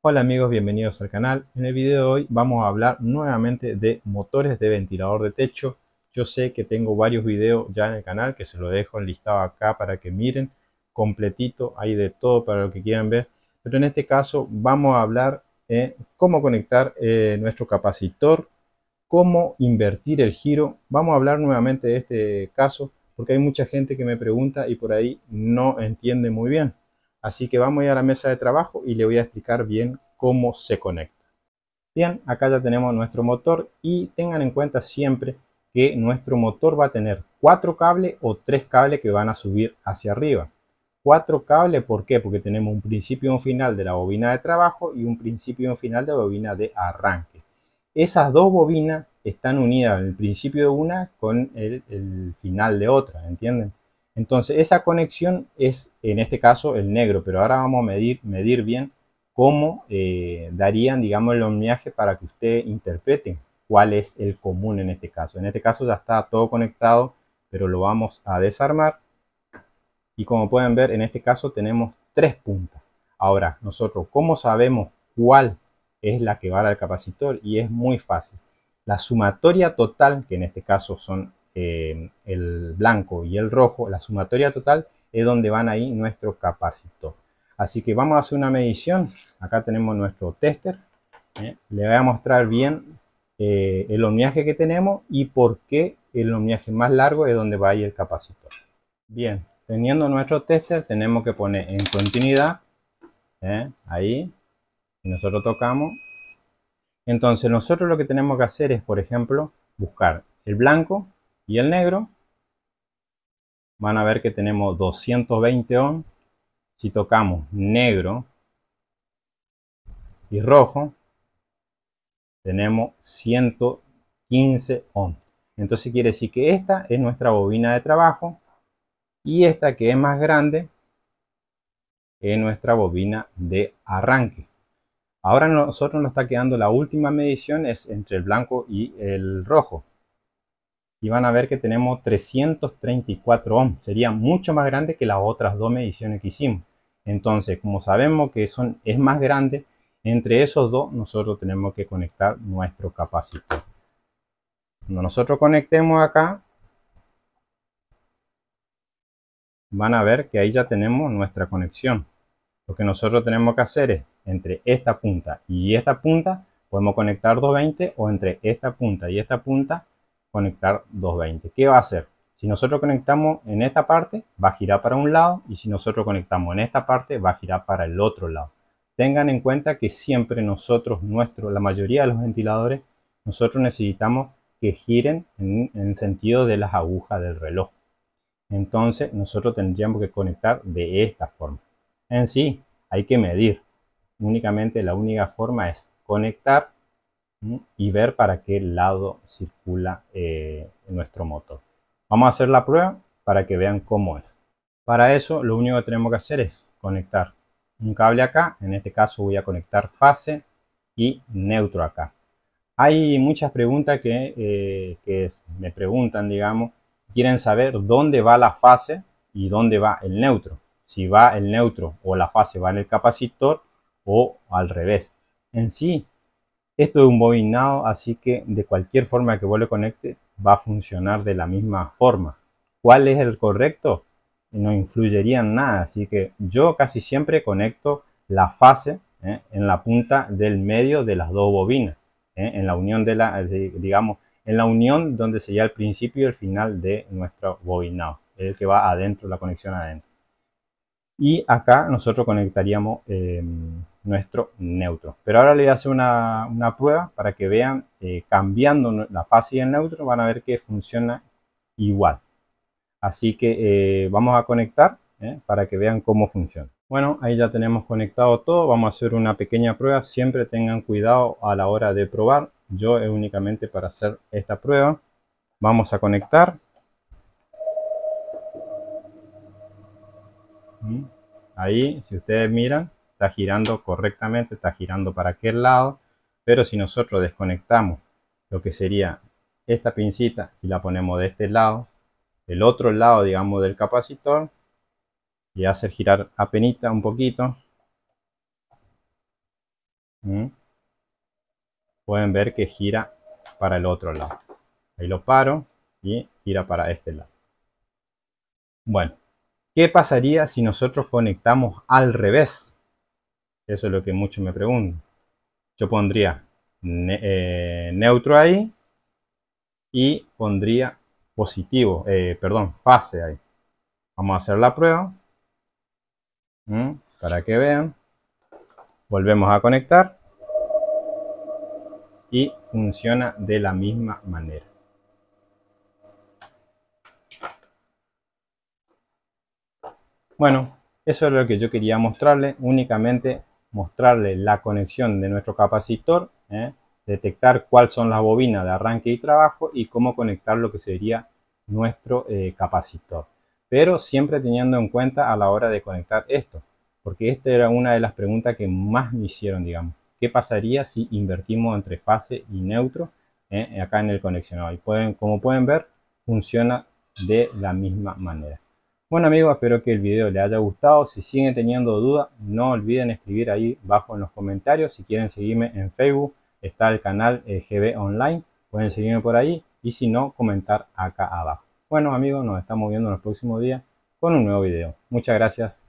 Hola amigos, bienvenidos al canal. En el video de hoy vamos a hablar nuevamente de motores de ventilador de techo. Yo sé que tengo varios videos ya en el canal que se los dejo listado acá para que miren completito, hay de todo para lo que quieran ver. Pero en este caso vamos a hablar de eh, cómo conectar eh, nuestro capacitor, cómo invertir el giro. Vamos a hablar nuevamente de este caso porque hay mucha gente que me pregunta y por ahí no entiende muy bien. Así que vamos a ir a la mesa de trabajo y le voy a explicar bien cómo se conecta. Bien, acá ya tenemos nuestro motor y tengan en cuenta siempre que nuestro motor va a tener cuatro cables o tres cables que van a subir hacia arriba. Cuatro cables, ¿por qué? Porque tenemos un principio y un final de la bobina de trabajo y un principio y un final de la bobina de arranque. Esas dos bobinas están unidas el principio de una con el final de otra, ¿entienden? Entonces esa conexión es en este caso el negro, pero ahora vamos a medir, medir bien cómo eh, darían, digamos, el omniaje para que usted interprete cuál es el común en este caso. En este caso ya está todo conectado, pero lo vamos a desarmar. Y como pueden ver, en este caso tenemos tres puntas. Ahora, nosotros, ¿cómo sabemos cuál es la que va al capacitor? Y es muy fácil. La sumatoria total, que en este caso son eh, el blanco y el rojo, la sumatoria total, es donde van ahí nuestro capacitor. Así que vamos a hacer una medición. Acá tenemos nuestro tester. Le voy a mostrar bien eh, el ohmiaje que tenemos y por qué el ohmiaje más largo es donde va ahí el capacitor. Bien, teniendo nuestro tester tenemos que poner en continuidad. ¿eh? Ahí. Si nosotros tocamos. Entonces nosotros lo que tenemos que hacer es, por ejemplo, buscar el blanco y el negro, van a ver que tenemos 220 ohm. Si tocamos negro y rojo, tenemos 115 ohm. Entonces quiere decir que esta es nuestra bobina de trabajo y esta que es más grande es nuestra bobina de arranque. Ahora nosotros nos está quedando la última medición es entre el blanco y el rojo y van a ver que tenemos 334 ohms. Sería mucho más grande que las otras dos mediciones que hicimos. Entonces, como sabemos que son, es más grande, entre esos dos nosotros tenemos que conectar nuestro capacitor. Cuando nosotros conectemos acá, van a ver que ahí ya tenemos nuestra conexión. Lo que nosotros tenemos que hacer es, entre esta punta y esta punta, podemos conectar 220 o entre esta punta y esta punta, conectar 220. ¿Qué va a hacer? Si nosotros conectamos en esta parte, va a girar para un lado y si nosotros conectamos en esta parte, va a girar para el otro lado. Tengan en cuenta que siempre nosotros, nuestro, la mayoría de los ventiladores, nosotros necesitamos que giren en, en el sentido de las agujas del reloj. Entonces nosotros tendríamos que conectar de esta forma. En sí, hay que medir. Únicamente la única forma es conectar y ver para qué lado circula eh, nuestro motor. Vamos a hacer la prueba para que vean cómo es. Para eso lo único que tenemos que hacer es conectar un cable acá, en este caso voy a conectar fase y neutro acá. Hay muchas preguntas que, eh, que me preguntan, digamos, quieren saber dónde va la fase y dónde va el neutro. Si va el neutro o la fase va en el capacitor o al revés. En sí, esto es un bobinado, así que de cualquier forma que vos lo va a funcionar de la misma forma. ¿Cuál es el correcto? No influiría en nada, así que yo casi siempre conecto la fase ¿eh? en la punta del medio de las dos bobinas, ¿eh? en la unión de la, digamos, en la unión donde sería el principio y el final de nuestro bobinado, el que va adentro, la conexión adentro. Y acá nosotros conectaríamos eh, nuestro neutro. Pero ahora le voy a hacer una, prueba para que vean, eh, cambiando la fase y el neutro, van a ver que funciona igual. Así que eh, vamos a conectar eh, para que vean cómo funciona. Bueno, ahí ya tenemos conectado todo. Vamos a hacer una pequeña prueba. Siempre tengan cuidado a la hora de probar. Yo es únicamente para hacer esta prueba. Vamos a conectar. Mm, ahí, si ustedes miran, está girando correctamente, está girando para aquel lado, pero si nosotros desconectamos lo que sería esta pincita y la ponemos de este lado, el otro lado, digamos, del capacitor, y hacer girar apenita un poquito, pueden ver que gira para el otro lado. Ahí lo paro y gira para este lado. Bueno, ¿qué pasaría si nosotros conectamos al revés? Eso es lo que muchos me preguntan. Yo pondría eh, neutro ahí y pondría positivo, eh, perdón, fase ahí. Vamos a hacer la prueba para que vean. Volvemos a conectar y funciona de la misma manera. Bueno, eso es lo que yo quería mostrarle únicamente mostrarle la conexión de nuestro capacitor, ¿eh? detectar cuáles son las bobinas de arranque y trabajo y cómo conectar lo que sería nuestro eh, capacitor. Pero siempre teniendo en cuenta a la hora de conectar esto, porque esta era una de las preguntas que más me hicieron, digamos. ¿Qué pasaría si invertimos entre fase y neutro ¿eh? acá en el conexionado? Y pueden, como pueden ver, funciona de la misma manera. Bueno amigos, espero que el video les haya gustado. Si siguen teniendo dudas, no olviden escribir ahí abajo en los comentarios. Si quieren seguirme en Facebook, está el canal eh, GB Online. Pueden seguirme por ahí y si no, comentar acá abajo. Bueno amigos, nos estamos viendo en el próximo día con un nuevo video. Muchas gracias.